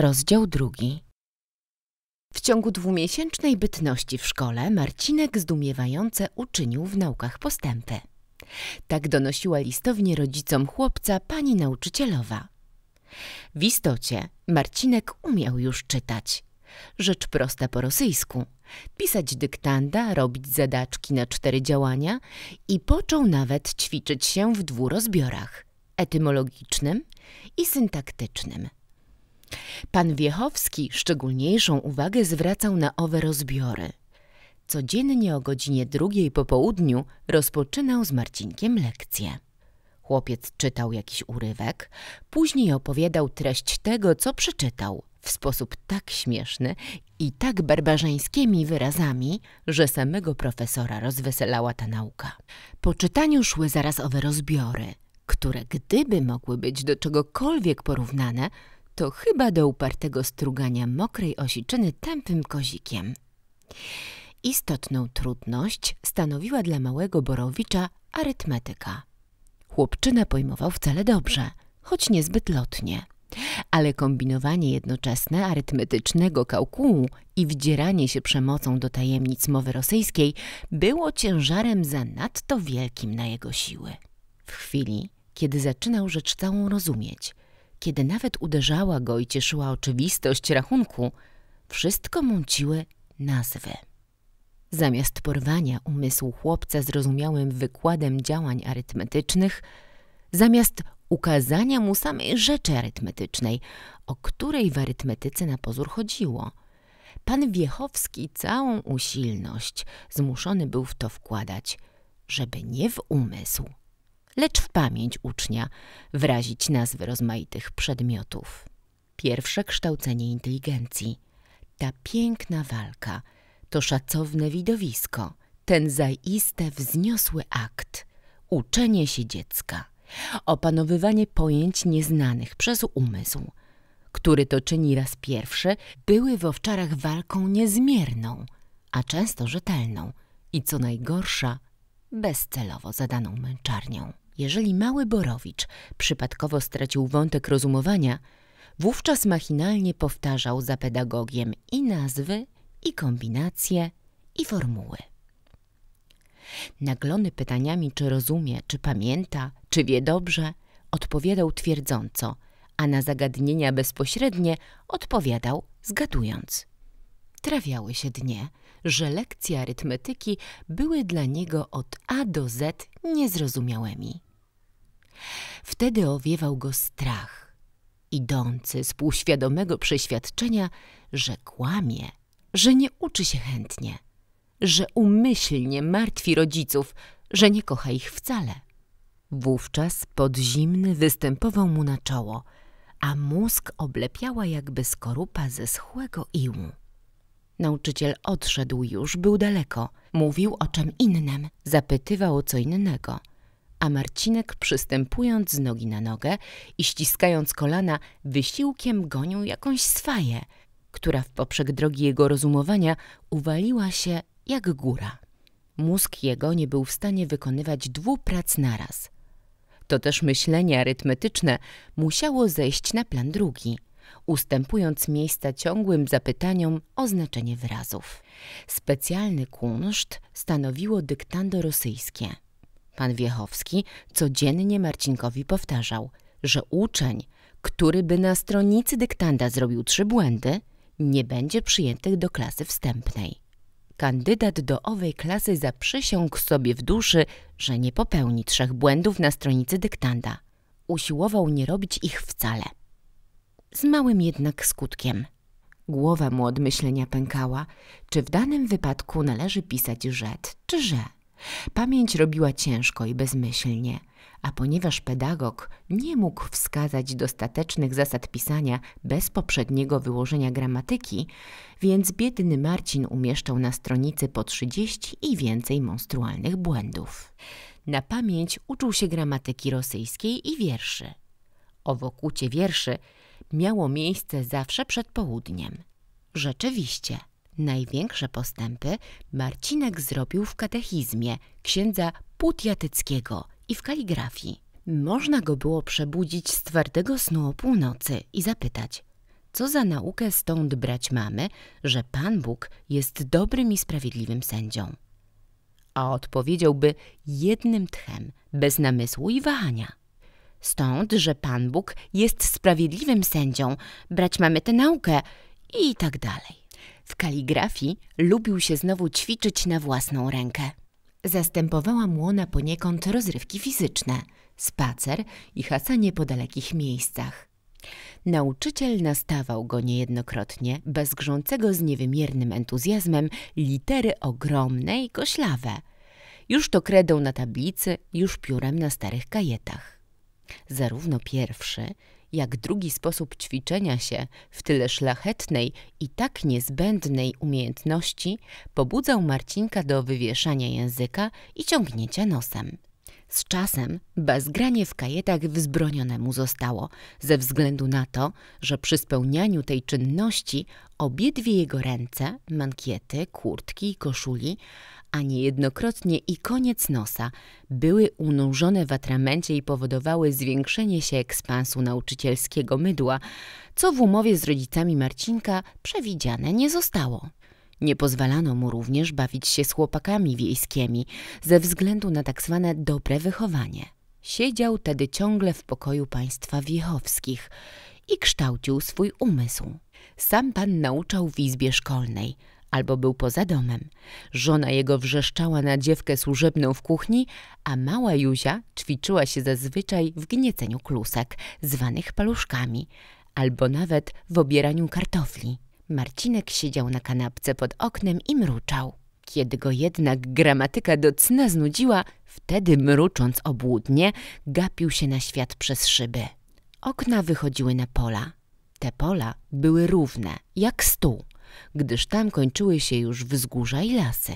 Rozdział drugi. W ciągu dwumiesięcznej bytności w szkole Marcinek zdumiewające uczynił w naukach postępy. Tak donosiła listownie rodzicom chłopca pani nauczycielowa. W istocie Marcinek umiał już czytać. Rzecz prosta po rosyjsku. Pisać dyktanda, robić zadaczki na cztery działania i począł nawet ćwiczyć się w dwu rozbiorach etymologicznym i syntaktycznym – Pan Wiechowski szczególniejszą uwagę zwracał na owe rozbiory. Codziennie o godzinie drugiej po południu rozpoczynał z Marcinkiem lekcję. Chłopiec czytał jakiś urywek, później opowiadał treść tego, co przeczytał, w sposób tak śmieszny i tak barbarzyńskimi wyrazami, że samego profesora rozweselała ta nauka. Po czytaniu szły zaraz owe rozbiory, które gdyby mogły być do czegokolwiek porównane, to chyba do upartego strugania mokrej osiczyny tępym kozikiem. Istotną trudność stanowiła dla małego Borowicza arytmetyka. Chłopczyna pojmował wcale dobrze, choć niezbyt lotnie. Ale kombinowanie jednoczesne arytmetycznego kalkułu i wdzieranie się przemocą do tajemnic mowy rosyjskiej było ciężarem zanadto wielkim na jego siły. W chwili, kiedy zaczynał rzecz całą rozumieć, kiedy nawet uderzała go i cieszyła oczywistość rachunku, wszystko mąciły nazwy. Zamiast porwania umysłu chłopca zrozumiałym wykładem działań arytmetycznych, zamiast ukazania mu samej rzeczy arytmetycznej, o której w arytmetyce na pozór chodziło. Pan Wiechowski całą usilność zmuszony był w to wkładać, żeby nie w umysł, lecz w pamięć ucznia wrazić nazwy rozmaitych przedmiotów. Pierwsze kształcenie inteligencji. Ta piękna walka, to szacowne widowisko, ten zaiste wzniosły akt, uczenie się dziecka, opanowywanie pojęć nieznanych przez umysł, który to czyni raz pierwszy, były w owczarach walką niezmierną, a często rzetelną i co najgorsza, bezcelowo zadaną męczarnią. Jeżeli mały Borowicz przypadkowo stracił wątek rozumowania, wówczas machinalnie powtarzał za pedagogiem i nazwy, i kombinacje, i formuły. Naglony pytaniami, czy rozumie, czy pamięta, czy wie dobrze, odpowiadał twierdząco, a na zagadnienia bezpośrednie odpowiadał zgadując. Trawiały się dnie, że lekcje arytmetyki były dla niego od A do Z niezrozumiałymi. Wtedy owiewał go strach, idący z półświadomego przeświadczenia, że kłamie, że nie uczy się chętnie, że umyślnie martwi rodziców, że nie kocha ich wcale. Wówczas podzimny występował mu na czoło, a mózg oblepiała jakby skorupa ze schłego iłu. Nauczyciel odszedł już, był daleko. Mówił o czym innym, zapytywał o co innego a Marcinek przystępując z nogi na nogę i ściskając kolana, wysiłkiem gonił jakąś swaję, która w poprzek drogi jego rozumowania uwaliła się jak góra. Mózg jego nie był w stanie wykonywać dwóch prac naraz. To też myślenie arytmetyczne musiało zejść na plan drugi – ustępując miejsca ciągłym zapytaniom o znaczenie wyrazów. Specjalny kunszt stanowiło dyktando rosyjskie. Pan Wiechowski codziennie Marcinkowi powtarzał, że uczeń, który by na stronicy dyktanda zrobił trzy błędy, nie będzie przyjętych do klasy wstępnej. Kandydat do owej klasy zaprzysiągł sobie w duszy, że nie popełni trzech błędów na stronicy dyktanda. Usiłował nie robić ich wcale. Z małym jednak skutkiem. Głowa mu od myślenia pękała, czy w danym wypadku należy pisać rzet czy że. Pamięć robiła ciężko i bezmyślnie, a ponieważ pedagog nie mógł wskazać dostatecznych zasad pisania bez poprzedniego wyłożenia gramatyki, więc biedny Marcin umieszczał na stronicy po 30 i więcej monstrualnych błędów. Na pamięć uczył się gramatyki rosyjskiej i wierszy. Owo kucie wierszy miało miejsce zawsze przed południem. Rzeczywiście – Największe postępy Marcinek zrobił w katechizmie księdza Putjatyckiego i w kaligrafii. Można go było przebudzić z twardego snu o północy i zapytać, co za naukę stąd brać mamy, że Pan Bóg jest dobrym i sprawiedliwym sędzią? A odpowiedziałby jednym tchem, bez namysłu i wahania. Stąd, że Pan Bóg jest sprawiedliwym sędzią, brać mamy tę naukę i tak dalej. W kaligrafii lubił się znowu ćwiczyć na własną rękę. Zastępowała mu ona poniekąd rozrywki fizyczne, spacer i hasanie po dalekich miejscach. Nauczyciel nastawał go niejednokrotnie, bez grzącego z niewymiernym entuzjazmem, litery ogromne i koślawe. Już to kredą na tablicy, już piórem na starych kajetach. Zarówno pierwszy, jak drugi sposób ćwiczenia się w tyle szlachetnej i tak niezbędnej umiejętności pobudzał Marcinka do wywieszania języka i ciągnięcia nosem. Z czasem bazgranie w kajetach wzbronionemu mu zostało, ze względu na to, że przy spełnianiu tej czynności obie dwie jego ręce, mankiety, kurtki i koszuli, a niejednokrotnie i koniec nosa były unurzone w atramencie i powodowały zwiększenie się ekspansu nauczycielskiego mydła, co w umowie z rodzicami Marcinka przewidziane nie zostało. Nie pozwalano mu również bawić się z chłopakami wiejskimi ze względu na tak zwane dobre wychowanie. Siedział tedy ciągle w pokoju państwa wiechowskich i kształcił swój umysł. Sam pan nauczał w izbie szkolnej – albo był poza domem. Żona jego wrzeszczała na dziewkę służebną w kuchni, a mała Józia ćwiczyła się zazwyczaj w gnieceniu klusek, zwanych paluszkami, albo nawet w obieraniu kartofli. Marcinek siedział na kanapce pod oknem i mruczał. Kiedy go jednak gramatyka do cna znudziła, wtedy mrucząc obłudnie, gapił się na świat przez szyby. Okna wychodziły na pola. Te pola były równe, jak stół gdyż tam kończyły się już wzgórza i lasy.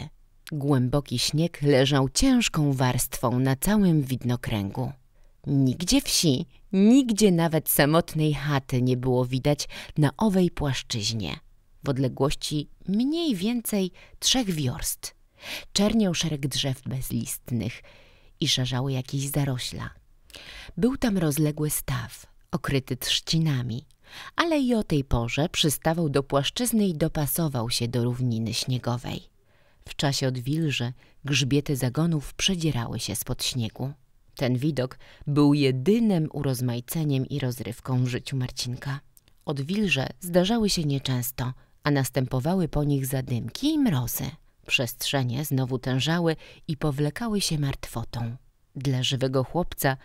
Głęboki śnieg leżał ciężką warstwą na całym widnokręgu. Nigdzie wsi, nigdzie nawet samotnej chaty nie było widać na owej płaszczyźnie, w odległości mniej więcej trzech wiorst. Czerniał szereg drzew bezlistnych i szarzały jakieś zarośla. Był tam rozległy staw, okryty trzcinami, ale i o tej porze przystawał do płaszczyzny i dopasował się do równiny śniegowej. W czasie odwilży grzbiety zagonów przedzierały się spod śniegu. Ten widok był jedynym urozmaiceniem i rozrywką w życiu Marcinka. Odwilże zdarzały się nieczęsto, a następowały po nich zadymki i mrozy. Przestrzenie znowu tężały i powlekały się martwotą. Dla żywego chłopca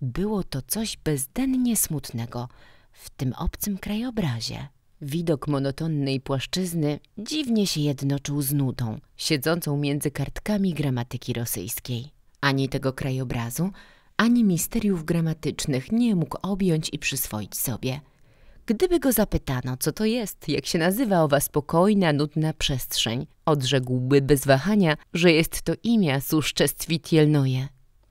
było to coś bezdennie smutnego, w tym obcym krajobrazie. Widok monotonnej płaszczyzny dziwnie się jednoczył z nudą, siedzącą między kartkami gramatyki rosyjskiej. Ani tego krajobrazu, ani misteriów gramatycznych nie mógł objąć i przyswoić sobie. Gdyby go zapytano, co to jest, jak się nazywa owa spokojna, nudna przestrzeń, odrzekłby bez wahania, że jest to imię suszczestwitielnoje.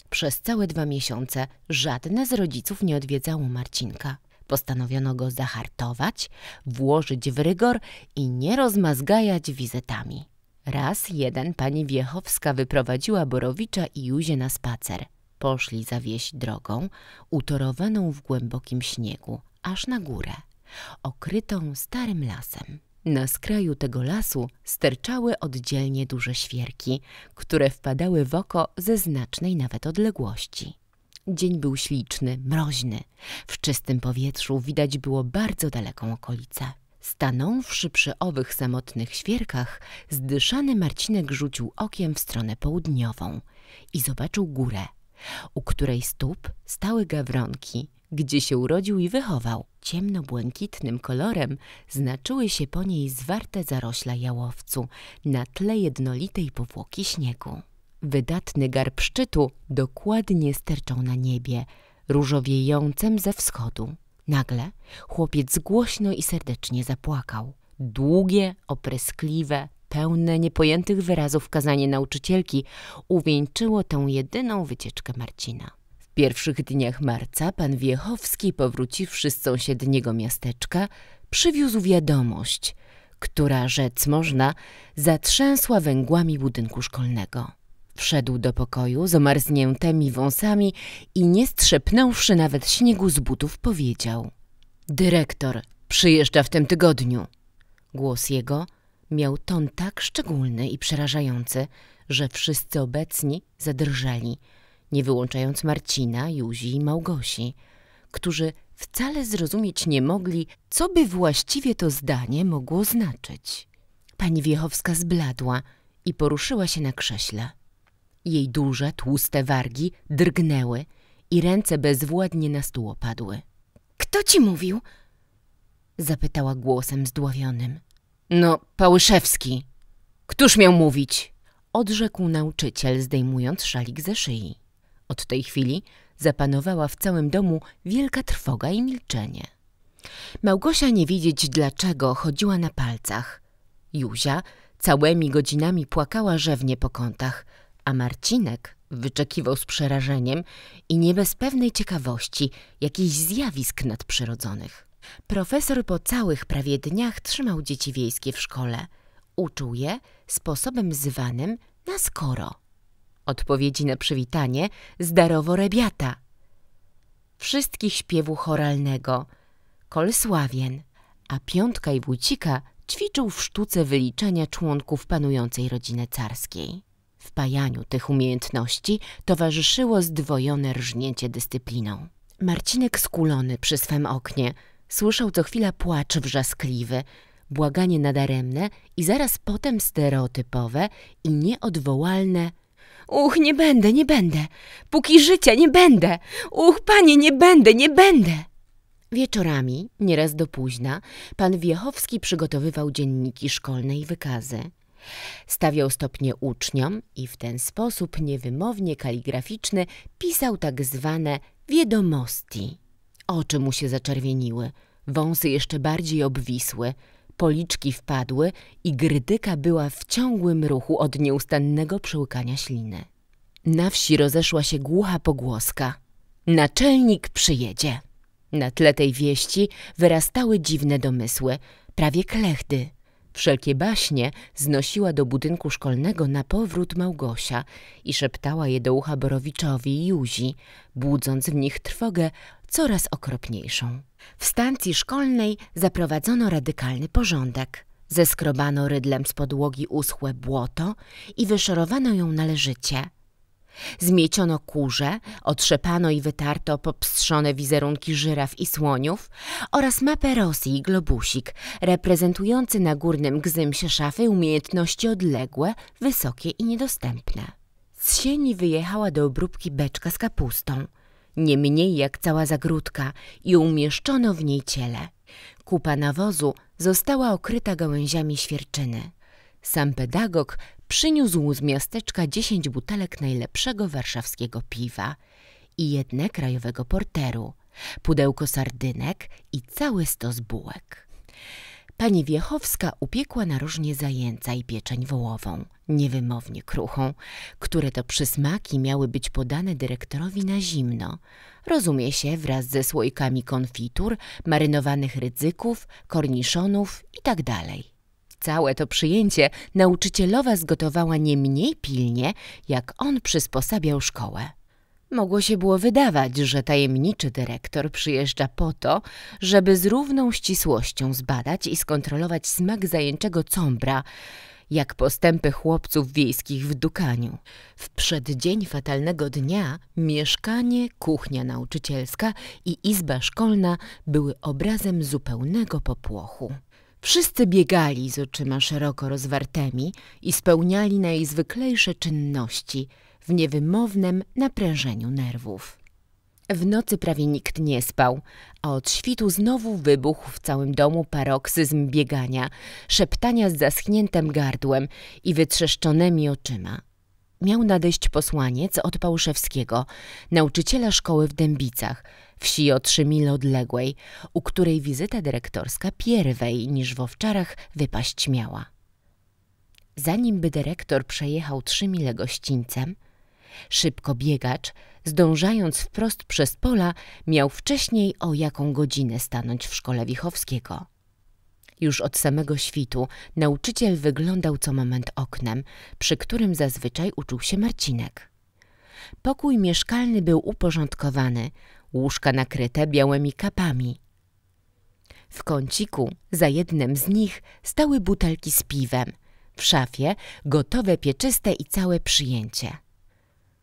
Przez całe dwa miesiące żadne z rodziców nie odwiedzało Marcinka. Postanowiono go zahartować, włożyć w rygor i nie rozmazgajać wizytami. Raz jeden pani Wiechowska wyprowadziła Borowicza i Józię na spacer. Poszli za wieś drogą, utorowaną w głębokim śniegu, aż na górę, okrytą starym lasem. Na skraju tego lasu sterczały oddzielnie duże świerki, które wpadały w oko ze znacznej nawet odległości. Dzień był śliczny, mroźny. W czystym powietrzu widać było bardzo daleką okolicę. Stanąwszy przy owych samotnych świerkach, zdyszany Marcinek rzucił okiem w stronę południową i zobaczył górę, u której stóp stały gawronki, gdzie się urodził i wychował. Ciemno-błękitnym kolorem znaczyły się po niej zwarte zarośla jałowcu na tle jednolitej powłoki śniegu. Wydatny garb szczytu dokładnie sterczał na niebie, różowiejącym ze wschodu. Nagle chłopiec głośno i serdecznie zapłakał. Długie, opryskliwe, pełne niepojętych wyrazów kazanie nauczycielki uwieńczyło tę jedyną wycieczkę Marcina. W pierwszych dniach marca pan Wiechowski, powróciwszy z sąsiedniego miasteczka, przywiózł wiadomość, która rzec można zatrzęsła węgłami budynku szkolnego. Wszedł do pokoju z omarzniętymi wąsami i nie strzepnąwszy nawet śniegu z butów powiedział. Dyrektor przyjeżdża w tym tygodniu. Głos jego miał ton tak szczególny i przerażający, że wszyscy obecni zadrżeli, nie wyłączając Marcina, Józi i Małgosi, którzy wcale zrozumieć nie mogli, co by właściwie to zdanie mogło znaczyć. Pani Wiechowska zbladła i poruszyła się na krześle. Jej duże, tłuste wargi drgnęły i ręce bezwładnie na stół opadły. Kto ci mówił? Zapytała głosem zdławionym. No, Pałyszewski. Któż miał mówić? Odrzekł nauczyciel, zdejmując szalik ze szyi. Od tej chwili zapanowała w całym domu wielka trwoga i milczenie. Małgosia nie wiedzieć dlaczego chodziła na palcach. Józia całymi godzinami płakała rzewnie po kątach – a Marcinek wyczekiwał z przerażeniem i nie bez pewnej ciekawości jakichś zjawisk nadprzyrodzonych. Profesor po całych prawie dniach trzymał dzieci wiejskie w szkole. Uczył je sposobem zwanym na skoro. Odpowiedzi na przywitanie zdarowo rebiata. Wszystkich śpiewu choralnego, kolsławien, a Piątka i Wójcika ćwiczył w sztuce wyliczania członków panującej rodziny carskiej. Wpajaniu tych umiejętności towarzyszyło zdwojone rżnięcie dyscypliną. Marcinek skulony przy swem oknie słyszał co chwila płacz wrzaskliwy, błaganie nadaremne i zaraz potem stereotypowe i nieodwołalne Uch, nie będę, nie będę. Póki życia nie będę. Uch, panie, nie będę, nie będę. Wieczorami, nieraz do późna, pan Wiechowski przygotowywał dzienniki szkolne i wykazy. Stawiał stopnie uczniom i w ten sposób niewymownie kaligraficzny pisał tak zwane wiadomości. Oczy mu się zaczerwieniły, wąsy jeszcze bardziej obwisły, policzki wpadły i grydyka była w ciągłym ruchu od nieustannego przełykania śliny. Na wsi rozeszła się głucha pogłoska. Naczelnik przyjedzie. Na tle tej wieści wyrastały dziwne domysły, prawie klechdy. Wszelkie baśnie znosiła do budynku szkolnego na powrót Małgosia i szeptała je do ucha Borowiczowi i Józi, budząc w nich trwogę coraz okropniejszą. W stacji szkolnej zaprowadzono radykalny porządek. Zeskrobano rydlem z podłogi uschłe błoto i wyszorowano ją należycie. Zmieciono kurze, otrzepano i wytarto popstrzone wizerunki żyraf i słoniów oraz mapę Rosji i globusik, reprezentujący na górnym gzymsie szafy umiejętności odległe, wysokie i niedostępne. Z sieni wyjechała do obróbki beczka z kapustą, nie mniej jak cała zagródka i umieszczono w niej ciele. Kupa nawozu została okryta gałęziami świerczyny. Sam pedagog przyniósł z miasteczka dziesięć butelek najlepszego warszawskiego piwa i jedne krajowego porteru, pudełko sardynek i cały stos bułek. Pani Wiechowska upiekła na różnie zajęca i pieczeń wołową, niewymownie kruchą, które to przysmaki miały być podane dyrektorowi na zimno. Rozumie się, wraz ze słoikami konfitur, marynowanych rydzyków, korniszonów itd. Tak Całe to przyjęcie nauczycielowa zgotowała nie mniej pilnie, jak on przysposabiał szkołę. Mogło się było wydawać, że tajemniczy dyrektor przyjeżdża po to, żeby z równą ścisłością zbadać i skontrolować smak zajęczego cąbra, jak postępy chłopców wiejskich w Dukaniu. W przeddzień fatalnego dnia mieszkanie, kuchnia nauczycielska i izba szkolna były obrazem zupełnego popłochu. Wszyscy biegali z oczyma szeroko rozwartymi i spełniali najzwyklejsze czynności w niewymownym naprężeniu nerwów. W nocy prawie nikt nie spał, a od świtu znowu wybuchł w całym domu paroksyzm biegania, szeptania z zaschniętym gardłem i wytrzeszczonymi oczyma. Miał nadejść posłaniec od Pałuszewskiego, nauczyciela szkoły w Dębicach – wsi o trzy mile odległej, u której wizyta dyrektorska pierwej niż w owczarach wypaść miała. Zanim by dyrektor przejechał trzy mile gościńcem, szybko biegacz, zdążając wprost przez pola, miał wcześniej o jaką godzinę stanąć w szkole Wichowskiego. Już od samego świtu nauczyciel wyglądał co moment oknem, przy którym zazwyczaj uczył się Marcinek. Pokój mieszkalny był uporządkowany, łóżka nakryte białymi kapami. W kąciku, za jednym z nich, stały butelki z piwem. W szafie gotowe pieczyste i całe przyjęcie.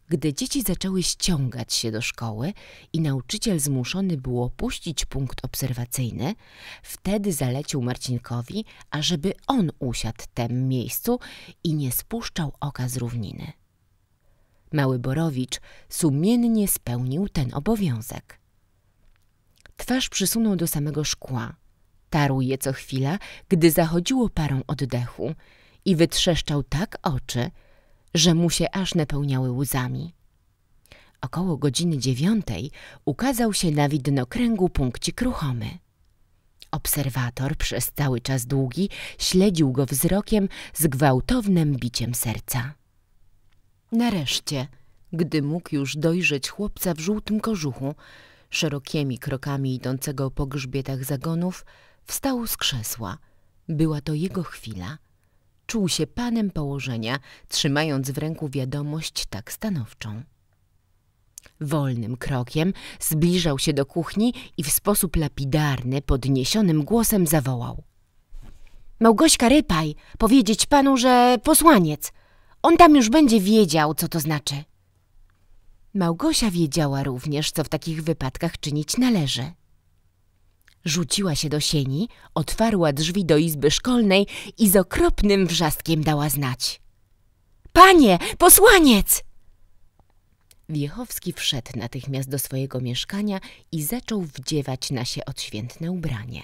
Gdy dzieci zaczęły ściągać się do szkoły i nauczyciel zmuszony był opuścić punkt obserwacyjny, wtedy zalecił Marcinkowi, ażeby on usiadł w tem miejscu i nie spuszczał oka z równiny. Mały Borowicz sumiennie spełnił ten obowiązek. Twarz przysunął do samego szkła. Tarł je co chwila, gdy zachodziło parą oddechu i wytrzeszczał tak oczy, że mu się aż napełniały łzami. Około godziny dziewiątej ukazał się na widnokręgu punkcik ruchomy. Obserwator przez cały czas długi śledził go wzrokiem z gwałtownym biciem serca. Nareszcie, gdy mógł już dojrzeć chłopca w żółtym kożuchu, szerokimi krokami idącego po grzbietach zagonów, wstał z krzesła. Była to jego chwila. Czuł się panem położenia, trzymając w ręku wiadomość tak stanowczą. Wolnym krokiem zbliżał się do kuchni i w sposób lapidarny, podniesionym głosem zawołał. Małgośka Rypaj, powiedzieć panu, że posłaniec – on tam już będzie wiedział, co to znaczy. Małgosia wiedziała również, co w takich wypadkach czynić należy. Rzuciła się do sieni, otwarła drzwi do izby szkolnej i z okropnym wrzaskiem dała znać. Panie, posłaniec! Wiechowski wszedł natychmiast do swojego mieszkania i zaczął wdziewać na się odświętne ubranie.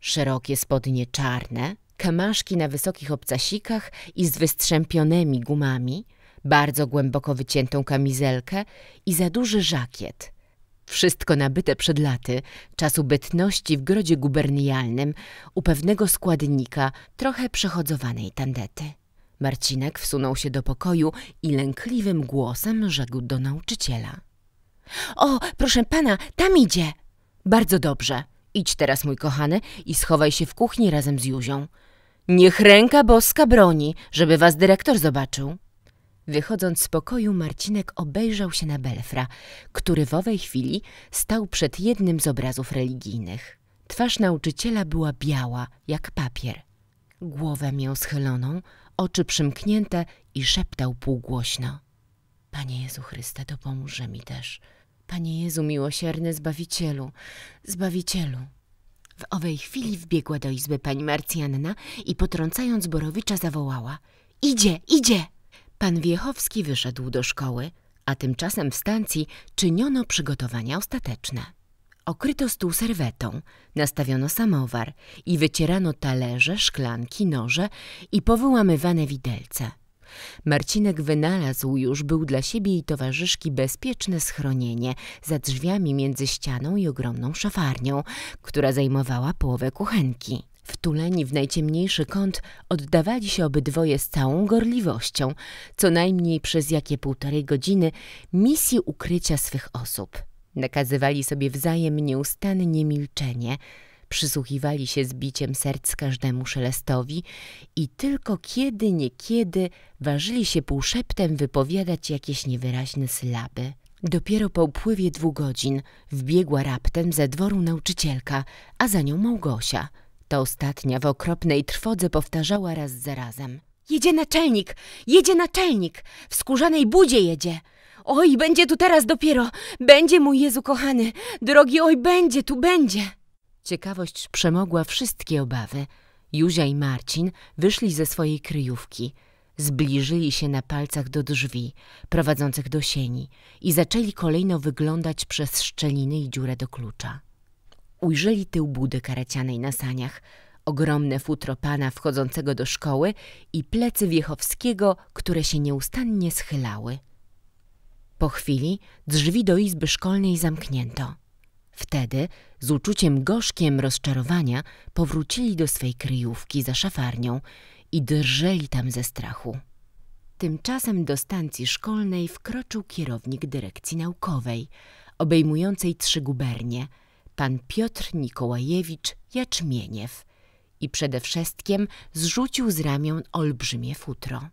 Szerokie spodnie czarne, kamaszki na wysokich obcasikach i z wystrzępionymi gumami, bardzo głęboko wyciętą kamizelkę i za duży żakiet. Wszystko nabyte przed laty, czasu bytności w grodzie gubernialnym u pewnego składnika trochę przechodzowanej tandety. Marcinek wsunął się do pokoju i lękliwym głosem rzekł do nauczyciela. O, proszę pana, tam idzie! Bardzo dobrze. Idź teraz, mój kochany, i schowaj się w kuchni razem z Józią. Niech ręka boska broni, żeby was dyrektor zobaczył. Wychodząc z pokoju, Marcinek obejrzał się na Belfra, który w owej chwili stał przed jednym z obrazów religijnych. Twarz nauczyciela była biała, jak papier. Głowę miał schyloną, oczy przymknięte i szeptał półgłośno. Panie Jezu Chryste, dopomóżże mi też. Panie Jezu miłosierny Zbawicielu, Zbawicielu. W owej chwili wbiegła do izby pani Marcjanna i potrącając Borowicza zawołała – idzie, idzie! Pan Wiechowski wyszedł do szkoły, a tymczasem w stacji czyniono przygotowania ostateczne. Okryto stół serwetą, nastawiono samowar i wycierano talerze, szklanki, noże i powyłamywane widelce – Marcinek wynalazł już był dla siebie i towarzyszki bezpieczne schronienie za drzwiami między ścianą i ogromną szafarnią, która zajmowała połowę kuchenki. Wtuleni w najciemniejszy kąt oddawali się obydwoje z całą gorliwością, co najmniej przez jakie półtorej godziny, misji ukrycia swych osób. Nakazywali sobie wzajemnie nieustanne milczenie – przysłuchiwali się z biciem serc każdemu szelestowi i tylko kiedy niekiedy ważyli się półszeptem wypowiadać jakieś niewyraźne sylaby. Dopiero po upływie dwóch godzin wbiegła raptem ze dworu nauczycielka, a za nią Małgosia. Ta ostatnia w okropnej trwodze powtarzała raz za razem. Jedzie naczelnik! Jedzie naczelnik! W skórzanej budzie jedzie! Oj, będzie tu teraz dopiero! Będzie mój Jezu kochany! Drogi, oj, będzie, tu będzie! Ciekawość przemogła wszystkie obawy. Józia i Marcin wyszli ze swojej kryjówki. Zbliżyli się na palcach do drzwi prowadzących do sieni i zaczęli kolejno wyglądać przez szczeliny i dziurę do klucza. Ujrzeli tył budy karacianej na saniach, ogromne futro pana wchodzącego do szkoły i plecy Wiechowskiego, które się nieustannie schylały. Po chwili drzwi do izby szkolnej zamknięto. Wtedy z uczuciem gorzkiem rozczarowania powrócili do swej kryjówki za szafarnią i drżeli tam ze strachu. Tymczasem do stacji szkolnej wkroczył kierownik dyrekcji naukowej, obejmującej trzy gubernie, pan Piotr Nikołajewicz Jaczmieniew i przede wszystkim zrzucił z ramion olbrzymie futro.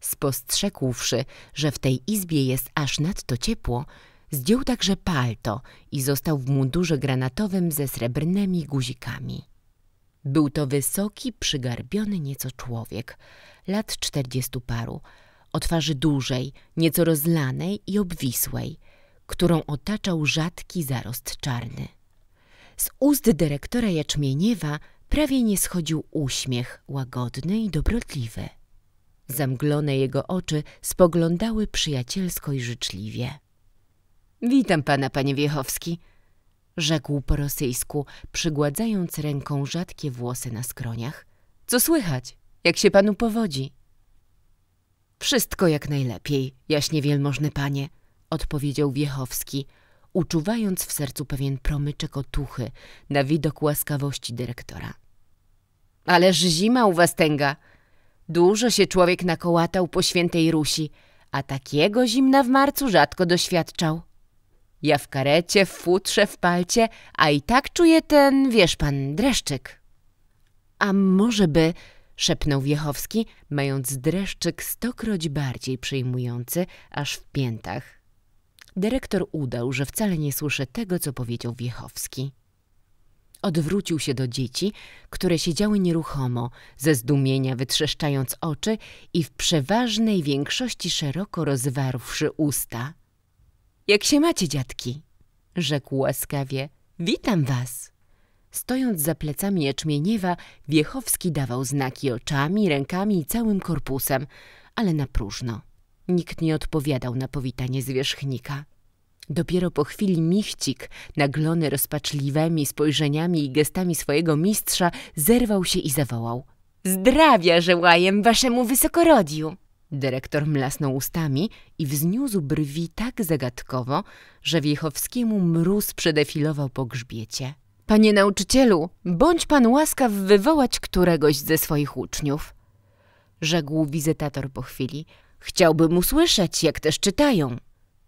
Spostrzegłszy, że w tej izbie jest aż nadto ciepło, Zdjął także palto i został w mundurze granatowym ze srebrnymi guzikami. Był to wysoki, przygarbiony nieco człowiek, lat czterdziestu paru, o twarzy dużej, nieco rozlanej i obwisłej, którą otaczał rzadki zarost czarny. Z ust dyrektora Jaczmieniewa prawie nie schodził uśmiech, łagodny i dobrotliwy. Zamglone jego oczy spoglądały przyjacielsko i życzliwie. Witam pana, panie Wiechowski, rzekł po rosyjsku, przygładzając ręką rzadkie włosy na skroniach. Co słychać? Jak się panu powodzi? Wszystko jak najlepiej, jaśnie wielmożny panie, odpowiedział Wiechowski, uczuwając w sercu pewien promyczek otuchy na widok łaskawości dyrektora. Ależ zima u was tęga. Dużo się człowiek nakołatał po świętej Rusi, a takiego zimna w marcu rzadko doświadczał. Ja w karecie, w futrze, w palcie, a i tak czuję ten, wiesz pan, dreszczyk. A może by, szepnął Wiechowski, mając dreszczyk stokroć bardziej przyjmujący, aż w piętach. Dyrektor udał, że wcale nie słyszy tego, co powiedział Wiechowski. Odwrócił się do dzieci, które siedziały nieruchomo, ze zdumienia wytrzeszczając oczy i w przeważnej większości szeroko rozwarłszy usta. Jak się macie, dziadki? Rzekł łaskawie. Witam was. Stojąc za plecami Jaczmieniewa, Wiechowski dawał znaki oczami, rękami i całym korpusem, ale na próżno. Nikt nie odpowiadał na powitanie zwierzchnika. Dopiero po chwili Michcik, naglony rozpaczliwymi spojrzeniami i gestami swojego mistrza, zerwał się i zawołał. Zdrawia łajem waszemu wysokorodiu!" Dyrektor mlasnął ustami i wzniósł brwi tak zagadkowo, że Wiechowskiemu mróz przedefilował po grzbiecie. Panie nauczycielu, bądź pan łaskaw wywołać któregoś ze swoich uczniów. Rzekł wizytator po chwili. Chciałbym usłyszeć, jak też czytają.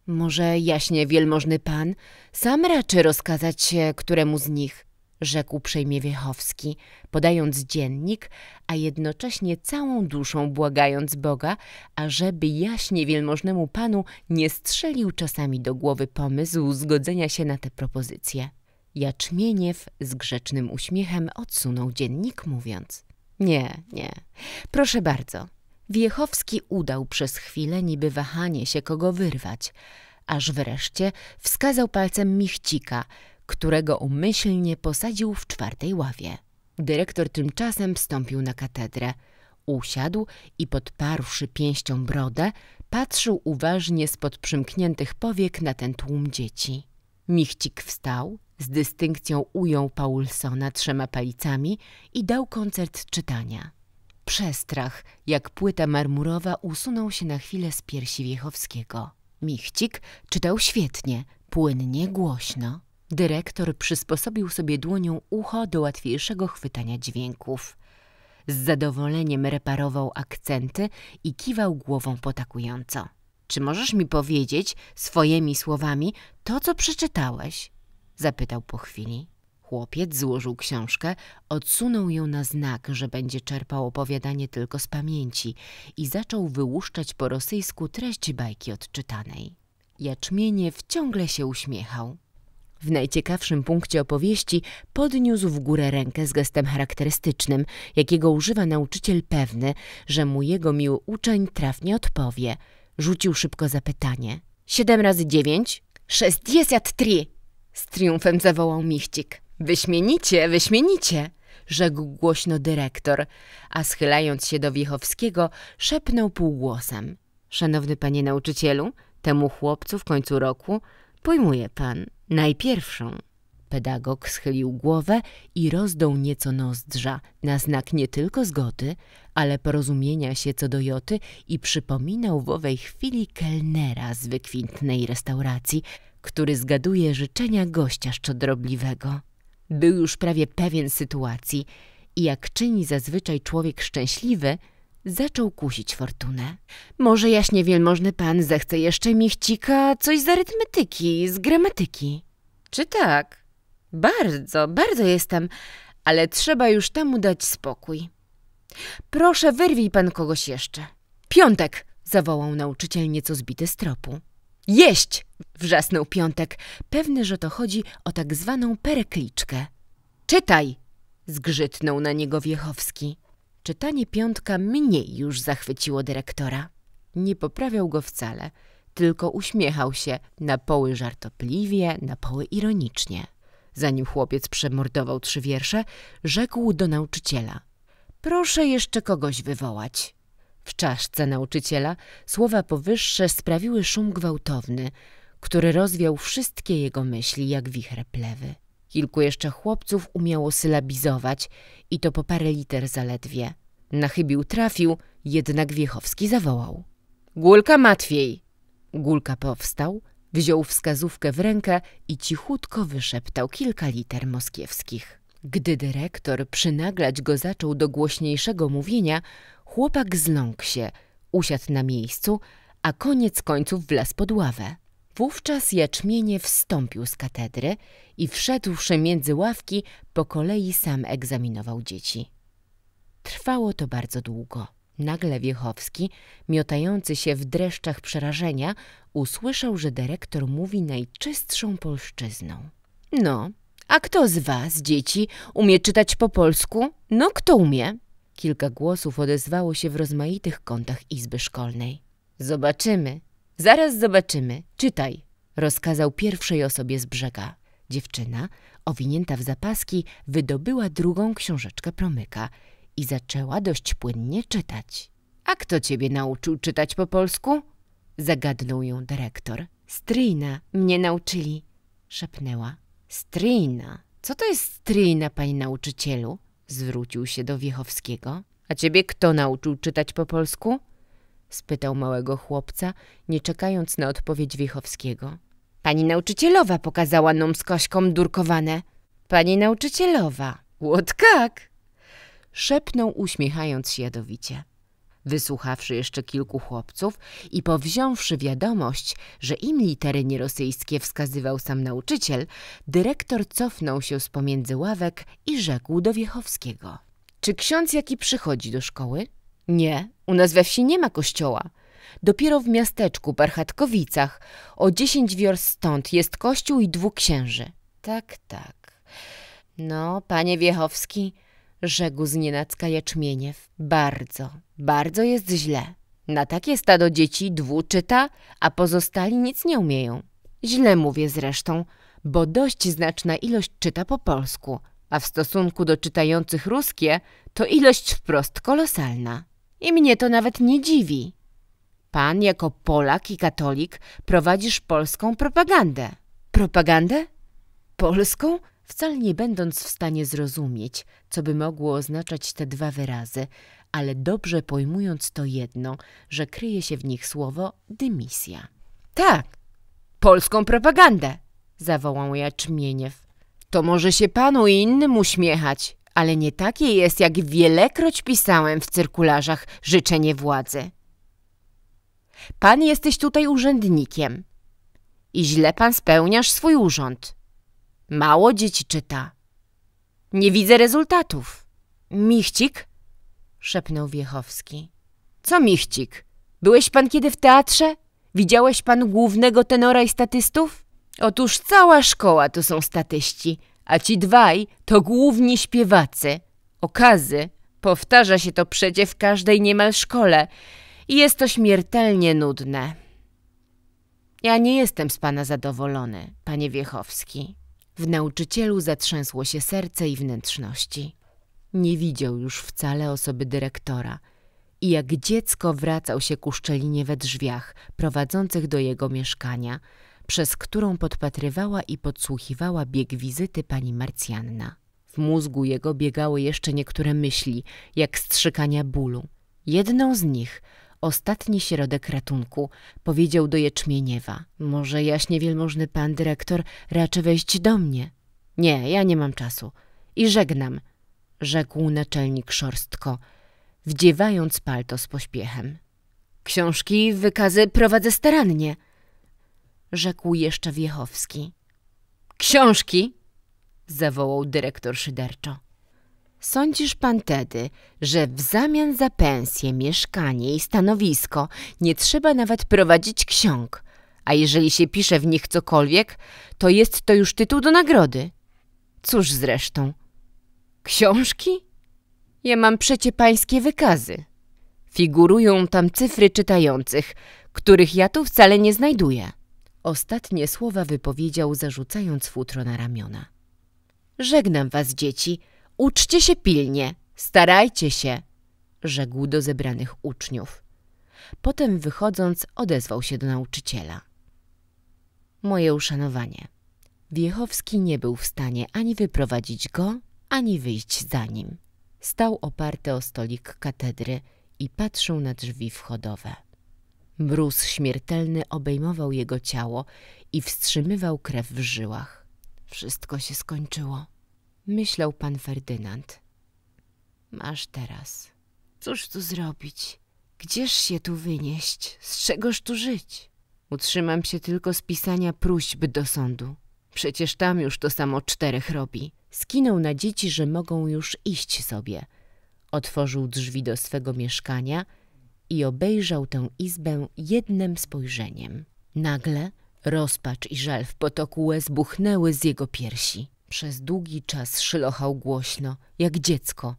Może jaśnie wielmożny pan sam raczy rozkazać się któremu z nich rzekł uprzejmie Wiechowski, podając dziennik, a jednocześnie całą duszą błagając Boga, ażeby jaśnie wielmożnemu panu nie strzelił czasami do głowy pomysł zgodzenia się na tę propozycję. Jaczmieniew z grzecznym uśmiechem odsunął dziennik, mówiąc – Nie, nie, proszę bardzo. Wiechowski udał przez chwilę niby wahanie się kogo wyrwać, aż wreszcie wskazał palcem Michcika – którego umyślnie posadził w czwartej ławie. Dyrektor tymczasem wstąpił na katedrę. Usiadł i podparłszy pięścią brodę, patrzył uważnie spod przymkniętych powiek na ten tłum dzieci. Michcik wstał, z dystynkcją ujął Paulsona trzema palicami i dał koncert czytania. Przestrach, jak płyta marmurowa, usunął się na chwilę z piersi Wiechowskiego. Michcik czytał świetnie, płynnie, głośno. Dyrektor przysposobił sobie dłonią ucho do łatwiejszego chwytania dźwięków. Z zadowoleniem reparował akcenty i kiwał głową potakująco. Czy możesz mi powiedzieć swoimi słowami to, co przeczytałeś? Zapytał po chwili. Chłopiec złożył książkę, odsunął ją na znak, że będzie czerpał opowiadanie tylko z pamięci i zaczął wyłuszczać po rosyjsku treść bajki odczytanej. Jaczmienie ciągle się uśmiechał. W najciekawszym punkcie opowieści podniósł w górę rękę z gestem charakterystycznym, jakiego używa nauczyciel pewny, że mu jego miły uczeń trafnie odpowie. Rzucił szybko zapytanie. Siedem razy dziewięć? Sześćdziesiąt tri! Z triumfem zawołał Michcik. Wyśmienicie, wyśmienicie! Rzekł głośno dyrektor, a schylając się do Wiechowskiego, szepnął półgłosem. Szanowny panie nauczycielu, temu chłopcu w końcu roku pojmuje pan, Najpierwszą pedagog schylił głowę i rozdął nieco nozdrza na znak nie tylko zgody, ale porozumienia się co do Joty i przypominał w owej chwili kelnera z wykwintnej restauracji, który zgaduje życzenia gościa szczodrobliwego. Był już prawie pewien sytuacji i jak czyni zazwyczaj człowiek szczęśliwy – Zaczął kusić fortunę. Może jaśnie wielmożny pan zechce jeszcze michcika coś z arytmetyki, z gramatyki. Czy tak? Bardzo, bardzo jestem, ale trzeba już temu dać spokój. Proszę, wyrwij pan kogoś jeszcze. Piątek! zawołał nauczyciel nieco zbity z tropu. Jeść! wrzasnął Piątek, pewny, że to chodzi o tak zwaną perekliczkę. Czytaj! zgrzytnął na niego Wiechowski. Czytanie piątka mniej już zachwyciło dyrektora. Nie poprawiał go wcale, tylko uśmiechał się, na poły żartopliwie, na poły ironicznie. Zanim chłopiec przemordował trzy wiersze, rzekł do nauczyciela – proszę jeszcze kogoś wywołać. W czaszce nauczyciela słowa powyższe sprawiły szum gwałtowny, który rozwiał wszystkie jego myśli jak wicher plewy. Kilku jeszcze chłopców umiało sylabizować i to po parę liter zaledwie. Na chybił trafił, jednak Wiechowski zawołał. Gulka Matwiej! Gulka powstał, wziął wskazówkę w rękę i cichutko wyszeptał kilka liter moskiewskich. Gdy dyrektor przynaglać go zaczął do głośniejszego mówienia, chłopak zląkł się, usiadł na miejscu, a koniec końców wlazł pod ławę. Wówczas Jaczmienie wstąpił z katedry i wszedłszy między ławki, po kolei sam egzaminował dzieci. Trwało to bardzo długo. Nagle Wiechowski, miotający się w dreszczach przerażenia, usłyszał, że dyrektor mówi najczystszą polszczyzną. No, a kto z was, dzieci, umie czytać po polsku? No, kto umie? Kilka głosów odezwało się w rozmaitych kątach izby szkolnej. Zobaczymy, Zaraz zobaczymy. Czytaj, rozkazał pierwszej osobie z brzega. Dziewczyna, owinięta w zapaski, wydobyła drugą książeczkę promyka i zaczęła dość płynnie czytać. A kto ciebie nauczył czytać po polsku? Zagadnął ją dyrektor. Stryjna mnie nauczyli, szepnęła. Stryjna? Co to jest stryjna, pani nauczycielu? Zwrócił się do Wiechowskiego. A ciebie kto nauczył czytać po polsku? spytał małego chłopca, nie czekając na odpowiedź Wiechowskiego. Pani nauczycielowa pokazała nam z Kośką durkowane. Pani nauczycielowa, łotkak! Szepnął uśmiechając się jadowicie. Wysłuchawszy jeszcze kilku chłopców i powziąwszy wiadomość, że im litery nierosyjskie wskazywał sam nauczyciel, dyrektor cofnął się z pomiędzy ławek i rzekł do Wiechowskiego. Czy ksiądz jaki przychodzi do szkoły? Nie, u nas we wsi nie ma kościoła. Dopiero w miasteczku Barchatkowicach, o dziesięć wiorst stąd, jest kościół i dwóch księży. Tak, tak. No, panie Wiechowski, rzekł znienacka Jaczmieniew, bardzo, bardzo jest źle. Na takie stado dzieci dwu czyta, a pozostali nic nie umieją. Źle mówię zresztą, bo dość znaczna ilość czyta po polsku, a w stosunku do czytających ruskie to ilość wprost kolosalna. I mnie to nawet nie dziwi. Pan jako Polak i katolik prowadzisz polską propagandę. Propagandę? Polską? Wcale nie będąc w stanie zrozumieć, co by mogło oznaczać te dwa wyrazy, ale dobrze pojmując to jedno, że kryje się w nich słowo dymisja. Tak, polską propagandę, zawołał Jaczmieniew. To może się panu i innym uśmiechać, ale nie takie jest, jak wielekroć pisałem w cyrkularzach życzenie władzy. Pan jesteś tutaj urzędnikiem i źle pan spełniasz swój urząd. Mało dzieci czyta. Nie widzę rezultatów. Michcik? szepnął Wiechowski. Co Michcik? Byłeś pan kiedy w teatrze? Widziałeś pan głównego tenora i statystów? Otóż cała szkoła to są statyści – a ci dwaj to główni śpiewacy, okazy. Powtarza się to przecie w każdej niemal szkole i jest to śmiertelnie nudne. Ja nie jestem z pana zadowolony, panie Wiechowski. W nauczycielu zatrzęsło się serce i wnętrzności. Nie widział już wcale osoby dyrektora i jak dziecko wracał się ku szczelinie we drzwiach prowadzących do jego mieszkania – przez którą podpatrywała i podsłuchiwała bieg wizyty pani Marcjanna. W mózgu jego biegały jeszcze niektóre myśli, jak strzykania bólu. Jedną z nich, ostatni środek ratunku, powiedział do Jeczmieniewa. Może jaśnie wielmożny pan dyrektor raczy wejść do mnie? Nie, ja nie mam czasu. I żegnam, rzekł naczelnik szorstko, wdziewając palto z pośpiechem. Książki i wykazy prowadzę starannie – rzekł jeszcze Wiechowski. Książki! zawołał dyrektor szyderczo. Sądzisz pan tedy, że w zamian za pensję, mieszkanie i stanowisko nie trzeba nawet prowadzić ksiąg, a jeżeli się pisze w nich cokolwiek, to jest to już tytuł do nagrody. Cóż zresztą? Książki? Ja mam przecie pańskie wykazy. Figurują tam cyfry czytających, których ja tu wcale nie znajduję. Ostatnie słowa wypowiedział, zarzucając futro na ramiona. Żegnam was, dzieci. Uczcie się pilnie. Starajcie się, rzekł do zebranych uczniów. Potem wychodząc odezwał się do nauczyciela. Moje uszanowanie. Wiechowski nie był w stanie ani wyprowadzić go, ani wyjść za nim. Stał oparty o stolik katedry i patrzył na drzwi wchodowe. Mróz śmiertelny obejmował jego ciało i wstrzymywał krew w żyłach. Wszystko się skończyło, myślał pan Ferdynand. Masz teraz. Cóż tu zrobić? Gdzież się tu wynieść? Z czegoż tu żyć? Utrzymam się tylko z pisania próśb do sądu. Przecież tam już to samo czterech robi. Skinął na dzieci, że mogą już iść sobie. Otworzył drzwi do swego mieszkania – i obejrzał tę izbę jednym spojrzeniem. Nagle rozpacz i żal w potoku łez buchnęły z jego piersi. Przez długi czas szylochał głośno, jak dziecko,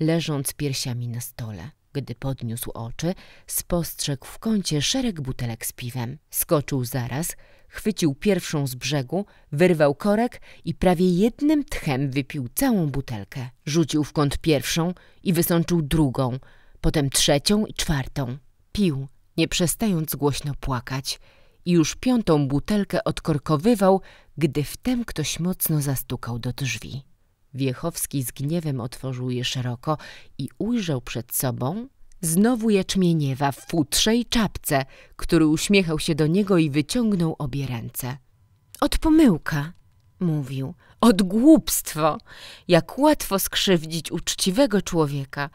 leżąc piersiami na stole. Gdy podniósł oczy, spostrzegł w kącie szereg butelek z piwem. Skoczył zaraz, chwycił pierwszą z brzegu, wyrwał korek i prawie jednym tchem wypił całą butelkę. Rzucił w kąt pierwszą i wysączył drugą – potem trzecią i czwartą. Pił, nie przestając głośno płakać i już piątą butelkę odkorkowywał, gdy wtem ktoś mocno zastukał do drzwi. Wiechowski z gniewem otworzył je szeroko i ujrzał przed sobą znowu jaczmieniewa w futrze i czapce, który uśmiechał się do niego i wyciągnął obie ręce. Od pomyłka, mówił, od głupstwo, jak łatwo skrzywdzić uczciwego człowieka.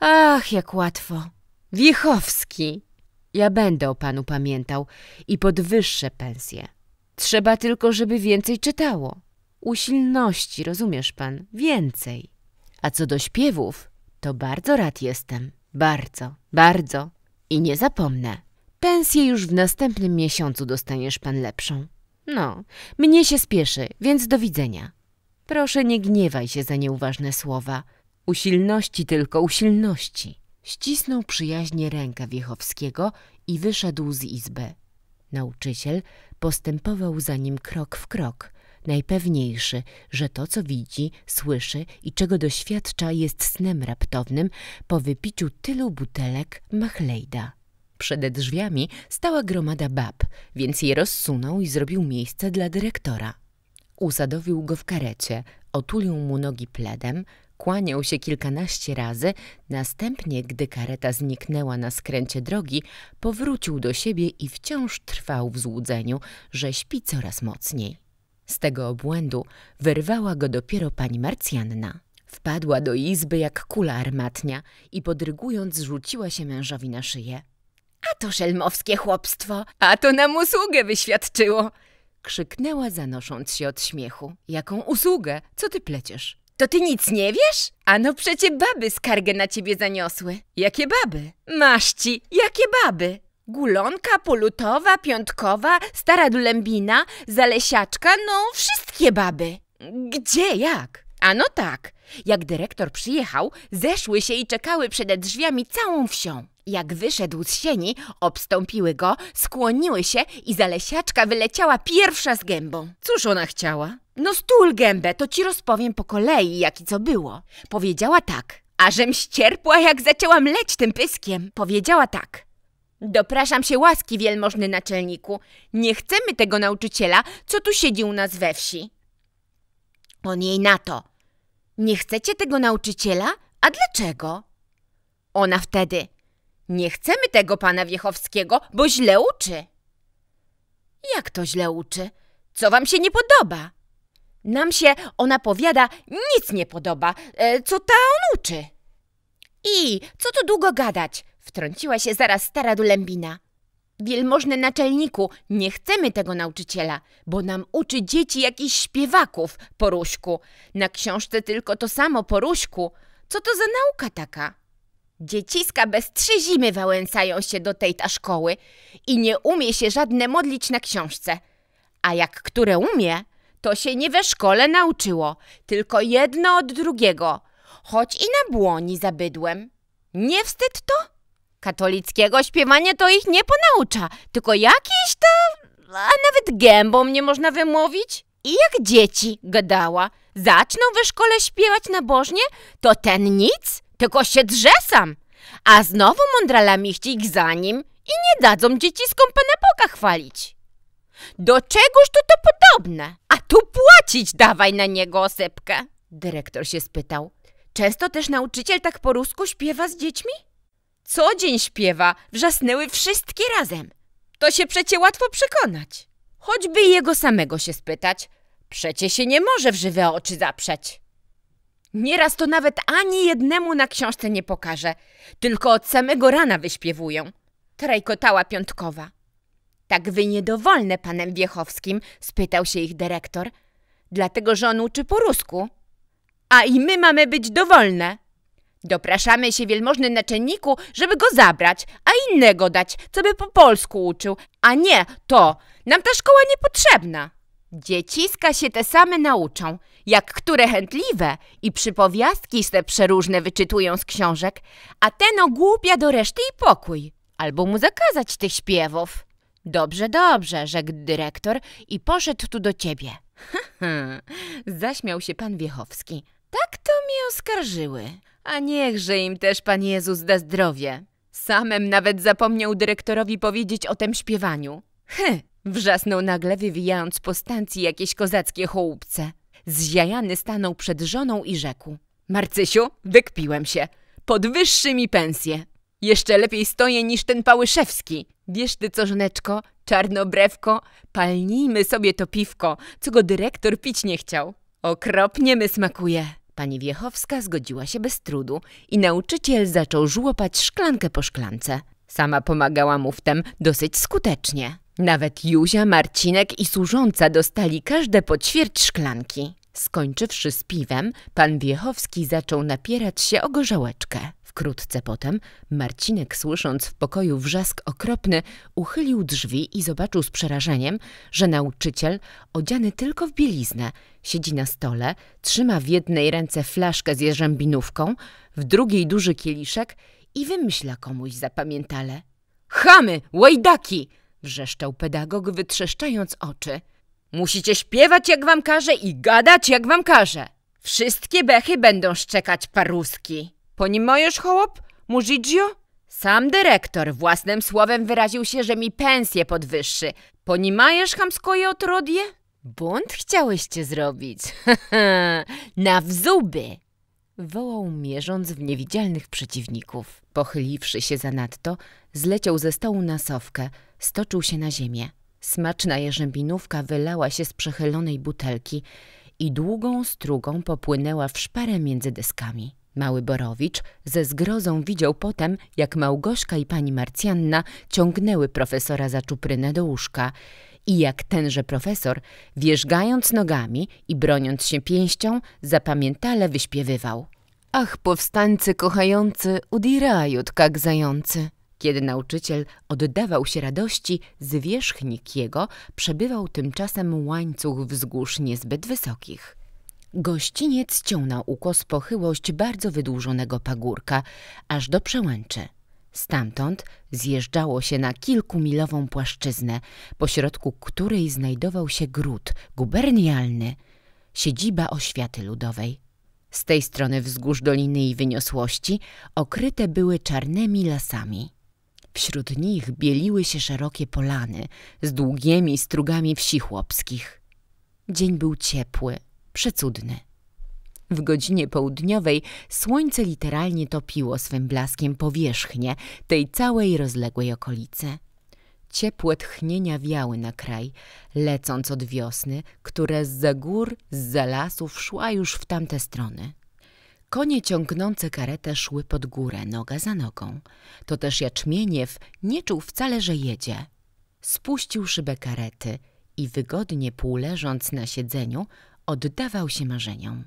Ach, jak łatwo. Wiechowski. Ja będę o panu pamiętał i podwyższę pensję. Trzeba tylko, żeby więcej czytało. Usilności, rozumiesz pan, więcej. A co do śpiewów, to bardzo rad jestem. Bardzo, bardzo. I nie zapomnę. Pensję już w następnym miesiącu dostaniesz pan lepszą. No, mnie się spieszy, więc do widzenia. Proszę nie gniewaj się za nieuważne słowa. Usilności tylko, usilności. Ścisnął przyjaźnie rękę Wiechowskiego i wyszedł z izby. Nauczyciel postępował za nim krok w krok, najpewniejszy, że to, co widzi, słyszy i czego doświadcza, jest snem raptownym po wypiciu tylu butelek machlejda. Przed drzwiami stała gromada bab, więc je rozsunął i zrobił miejsce dla dyrektora. Usadowił go w karecie, otulił mu nogi pledem, Kłaniał się kilkanaście razy, następnie, gdy kareta zniknęła na skręcie drogi, powrócił do siebie i wciąż trwał w złudzeniu, że śpi coraz mocniej. Z tego obłędu wyrwała go dopiero pani Marcjanna. Wpadła do izby jak kula armatnia i podrygując rzuciła się mężowi na szyję. A to szelmowskie chłopstwo, a to nam usługę wyświadczyło! Krzyknęła zanosząc się od śmiechu. Jaką usługę? Co ty pleciesz? To ty nic nie wiesz? Ano przecie baby skargę na ciebie zaniosły. Jakie baby? Masz ci, jakie baby? Gulonka, polutowa, piątkowa, stara Dulembina, zalesiaczka, no wszystkie baby. Gdzie, jak? Ano tak. Jak dyrektor przyjechał, zeszły się i czekały przed drzwiami całą wsią. Jak wyszedł z sieni, obstąpiły go, skłoniły się i zalesiaczka wyleciała pierwsza z gębą. Cóż ona chciała? No stół gębę, to ci rozpowiem po kolei, jak i co było. Powiedziała tak, a żem ścierpła, jak zaczęłam leć tym pyskiem. Powiedziała tak. Dopraszam się łaski, wielmożny naczelniku. Nie chcemy tego nauczyciela, co tu siedzi u nas we wsi. On jej na to. Nie chcecie tego nauczyciela? A dlaczego? Ona wtedy. Nie chcemy tego pana Wiechowskiego, bo źle uczy. Jak to źle uczy? Co wam się nie podoba? Nam się, ona powiada, nic nie podoba, e, co ta on uczy. I co tu długo gadać? Wtrąciła się zaraz stara dulębina. Wielmożny naczelniku, nie chcemy tego nauczyciela, bo nam uczy dzieci jakichś śpiewaków, poruszku. Na książce tylko to samo, poruszku. Co to za nauka taka? Dzieciska bez trzy zimy wałęsają się do tej ta szkoły i nie umie się żadne modlić na książce. A jak które umie, to się nie we szkole nauczyło, tylko jedno od drugiego. Choć i na błoni za bydłem. Nie wstyd to? Katolickiego śpiewania to ich nie ponaucza, tylko jakieś to... A nawet gębą nie można wymówić. I jak dzieci, gadała, zaczną we szkole śpiewać nabożnie, to ten nic, tylko się drze sam. A znowu mądralami ich za nim i nie dadzą dzieciskom Pana Boga chwalić. Do czegoż to to podobne? A tu płacić dawaj na niego osypkę. Dyrektor się spytał. Często też nauczyciel tak po rusku śpiewa z dziećmi? Co dzień śpiewa, wrzasnęły wszystkie razem. To się przecie łatwo przekonać. Choćby jego samego się spytać. Przecie się nie może w żywe oczy zaprzeć. Nieraz to nawet ani jednemu na książce nie pokaże, tylko od samego rana wyśpiewują. Trajkotała piątkowa. Tak wy niedowolne panem Wiechowskim? spytał się ich dyrektor. Dlatego, że on uczy po rusku. A i my mamy być dowolne. Dopraszamy się wielmożny naczelniku, żeby go zabrać, a innego dać, co by po polsku uczył. A nie, to nam ta szkoła niepotrzebna. Dzieciska się te same nauczą, jak które chętliwe i przypowiastki se przeróżne wyczytują z książek, a ten ogłupia do reszty i pokój. Albo mu zakazać tych śpiewów. Dobrze, dobrze, rzekł dyrektor i poszedł tu do ciebie. Zaśmiał się pan Wiechowski. Tak to mi oskarżyły. A niechże im też Pan Jezus da zdrowie. Samem nawet zapomniał dyrektorowi powiedzieć o tym śpiewaniu. Hy! Wrzasnął nagle, wywijając po stacji jakieś kozackie chołupce. Zjajany stanął przed żoną i rzekł. Marcysiu, wykpiłem się. Podwyższy mi pensję. Jeszcze lepiej stoję niż ten Pałyszewski. Wiesz ty co, żoneczko, czarnobrewko, palnijmy sobie to piwko, co go dyrektor pić nie chciał. Okropnie my smakuje. Pani Wiechowska zgodziła się bez trudu i nauczyciel zaczął żłopać szklankę po szklance. Sama pomagała mu w tem dosyć skutecznie. Nawet Józia, Marcinek i służąca dostali każde po ćwierć szklanki. Skończywszy z piwem, pan Wiechowski zaczął napierać się o gorzałeczkę. Wkrótce potem Marcinek, słysząc w pokoju wrzask okropny, uchylił drzwi i zobaczył z przerażeniem, że nauczyciel, odziany tylko w bieliznę, siedzi na stole, trzyma w jednej ręce flaszkę z jeżębinówką, w drugiej duży kieliszek i wymyśla komuś zapamiętale. Chamy, łajdaki! wrzeszczał pedagog, wytrzeszczając oczy. Musicie śpiewać jak wam każe i gadać jak wam każe. Wszystkie bechy będą szczekać paruski. Понимаешь, хоп, Muzidzio? Sam dyrektor własnym słowem wyraził się, że mi pensję podwyższy. Ponimajesz, хамское отrodje? Bunt chciałyście zrobić. Na wzuby! Wołał mierząc w niewidzialnych przeciwników. Pochyliwszy się zanadto, zleciał ze stołu na sowkę, stoczył się na ziemię. Smaczna jeżębinówka wylała się z przechylonej butelki i długą strugą popłynęła w szparę między deskami. Mały Borowicz ze zgrozą widział potem, jak Małgoszka i pani Marcjanna ciągnęły profesora za czuprynę do łóżka i jak tenże profesor, wierzgając nogami i broniąc się pięścią, zapamiętale wyśpiewywał. Ach, powstańcy kochający, udirajut jak zający. Kiedy nauczyciel oddawał się radości, zwierzchnik jego przebywał tymczasem łańcuch wzgórz niezbyt wysokich. Gościniec ciął ukos pochyłość bardzo wydłużonego pagórka, aż do przełęczy. Stamtąd zjeżdżało się na kilkumilową płaszczyznę, pośrodku której znajdował się gród gubernialny, siedziba oświaty ludowej. Z tej strony wzgórz doliny i wyniosłości okryte były czarnymi lasami. Wśród nich bieliły się szerokie polany z długimi strugami wsi chłopskich. Dzień był ciepły, przecudny. W godzinie południowej słońce literalnie topiło swym blaskiem powierzchnię tej całej rozległej okolicy. Ciepłe tchnienia wiały na kraj, lecąc od wiosny, która z za gór, z za lasów szła już w tamte strony. Konie ciągnące karetę szły pod górę, noga za nogą. To też Jaczmieniew nie czuł wcale, że jedzie. Spuścił szybę karety i wygodnie półleżąc na siedzeniu, oddawał się marzeniom.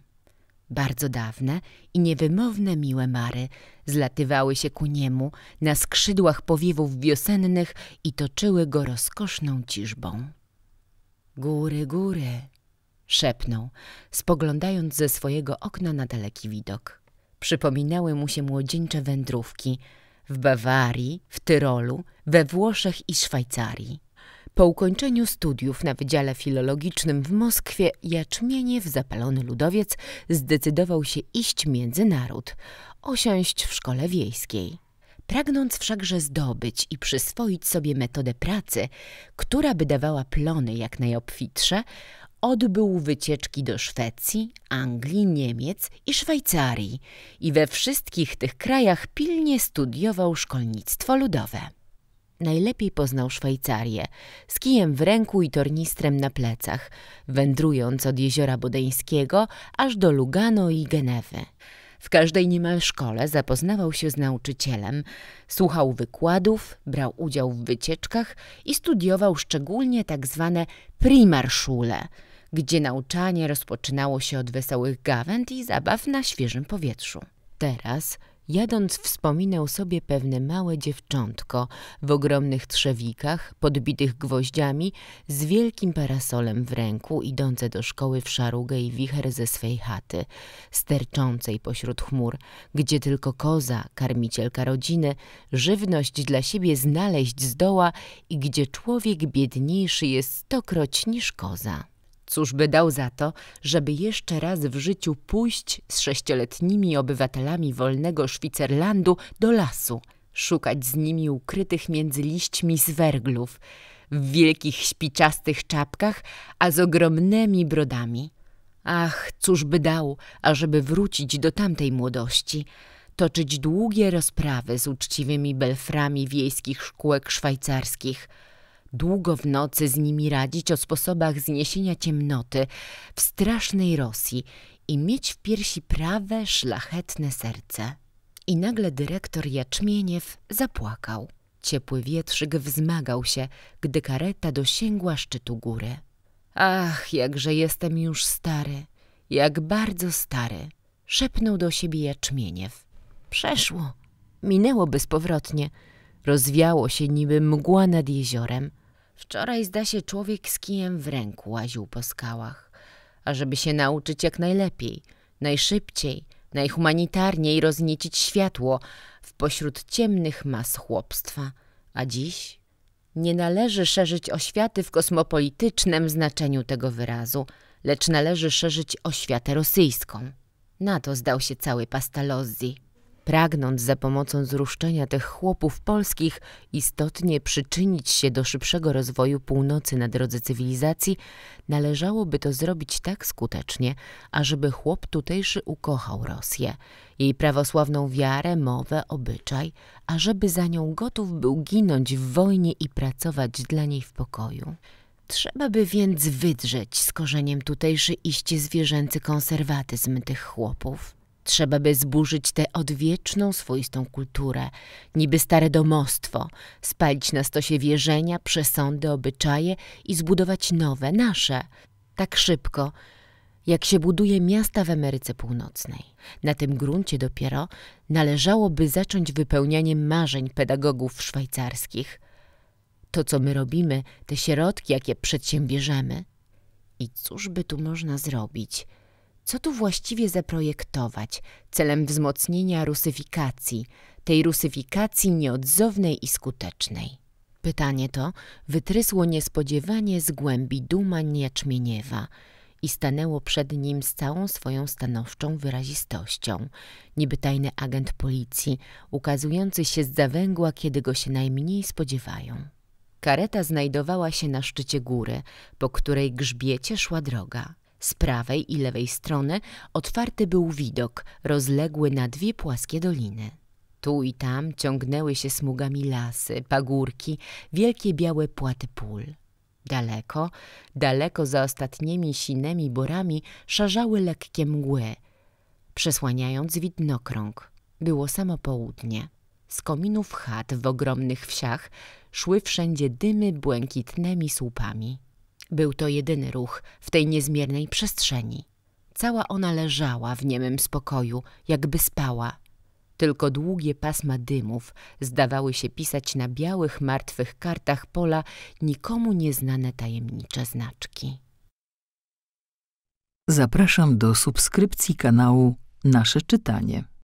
Bardzo dawne i niewymowne miłe mary zlatywały się ku niemu na skrzydłach powiewów wiosennych i toczyły go rozkoszną ciżbą. Góry, góry, szepnął, spoglądając ze swojego okna na daleki widok. Przypominały mu się młodzieńcze wędrówki w Bawarii, w Tyrolu, we Włoszech i Szwajcarii. Po ukończeniu studiów na Wydziale Filologicznym w Moskwie Jaczmieniew, zapalony ludowiec, zdecydował się iść między naród, osiąść w szkole wiejskiej. Pragnąc wszakże zdobyć i przyswoić sobie metodę pracy, która by dawała plony jak najobfitsze, odbył wycieczki do Szwecji, Anglii, Niemiec i Szwajcarii i we wszystkich tych krajach pilnie studiował szkolnictwo ludowe najlepiej poznał Szwajcarię, z kijem w ręku i tornistrem na plecach, wędrując od jeziora Bodeńskiego aż do Lugano i Genewy. W każdej niemal szkole zapoznawał się z nauczycielem, słuchał wykładów, brał udział w wycieczkach i studiował szczególnie tak zwane primarszule, gdzie nauczanie rozpoczynało się od wesołych gawęd i zabaw na świeżym powietrzu. Teraz Jadąc wspominał sobie pewne małe dziewczątko w ogromnych trzewikach, podbitych gwoździami, z wielkim parasolem w ręku, idące do szkoły w szarugę i wicher ze swej chaty, sterczącej pośród chmur, gdzie tylko koza, karmicielka rodziny, żywność dla siebie znaleźć zdoła i gdzie człowiek biedniejszy jest stokroć niż koza. Cóż by dał za to, żeby jeszcze raz w życiu pójść z sześcioletnimi obywatelami wolnego Szwicerlandu do lasu, szukać z nimi ukrytych między liśćmi zwerglów, w wielkich śpiczastych czapkach, a z ogromnymi brodami. Ach, cóż by dał, ażeby wrócić do tamtej młodości, toczyć długie rozprawy z uczciwymi belframi wiejskich szkółek szwajcarskich – długo w nocy z nimi radzić o sposobach zniesienia ciemnoty w strasznej Rosji i mieć w piersi prawe, szlachetne serce. I nagle dyrektor Jaczmieniew zapłakał. Ciepły wietrzyk wzmagał się, gdy kareta dosięgła szczytu góry. Ach, jakże jestem już stary, jak bardzo stary, szepnął do siebie Jaczmieniew. Przeszło, minęło bezpowrotnie, rozwiało się niby mgła nad jeziorem. Wczoraj zda się człowiek z kijem w ręku łaził po skałach, ażeby się nauczyć jak najlepiej, najszybciej, najhumanitarniej rozniecić światło w pośród ciemnych mas chłopstwa. A dziś nie należy szerzyć oświaty w kosmopolitycznym znaczeniu tego wyrazu, lecz należy szerzyć oświatę rosyjską. Na to zdał się cały Pastalozzi pragnąc za pomocą zruszczenia tych chłopów polskich istotnie przyczynić się do szybszego rozwoju północy na drodze cywilizacji, należałoby to zrobić tak skutecznie, ażeby chłop tutejszy ukochał Rosję, jej prawosławną wiarę, mowę, obyczaj, ażeby za nią gotów był ginąć w wojnie i pracować dla niej w pokoju. Trzeba by więc wydrzeć z korzeniem tutejszy iście zwierzęcy konserwatyzm tych chłopów. Trzeba by zburzyć tę odwieczną, swoistą kulturę, niby stare domostwo, spalić na stosie wierzenia, przesądy, obyczaje i zbudować nowe, nasze, tak szybko, jak się buduje miasta w Ameryce Północnej. Na tym gruncie dopiero należałoby zacząć wypełnianie marzeń pedagogów szwajcarskich. To, co my robimy, te środki, jakie przedsiębierzemy. I cóż by tu można zrobić – co tu właściwie zaprojektować celem wzmocnienia rusyfikacji, tej rusyfikacji nieodzownej i skutecznej. Pytanie to wytrysło niespodziewanie z głębi dumań Jaczmieniewa i stanęło przed nim z całą swoją stanowczą wyrazistością, niby tajny agent policji, ukazujący się z zawęgła, kiedy go się najmniej spodziewają. Kareta znajdowała się na szczycie góry, po której grzbiecie szła droga. Z prawej i lewej strony otwarty był widok, rozległy na dwie płaskie doliny. Tu i tam ciągnęły się smugami lasy, pagórki, wielkie białe płaty pól. Daleko, daleko za ostatnimi sinymi borami szarzały lekkie mgły, przesłaniając widnokrąg. Było samo południe. Z kominów chat w ogromnych wsiach szły wszędzie dymy błękitnymi słupami. Był to jedyny ruch w tej niezmiernej przestrzeni. Cała ona leżała w niemym spokoju, jakby spała. Tylko długie pasma dymów zdawały się pisać na białych, martwych kartach pola nikomu nieznane tajemnicze znaczki. Zapraszam do subskrypcji kanału Nasze Czytanie.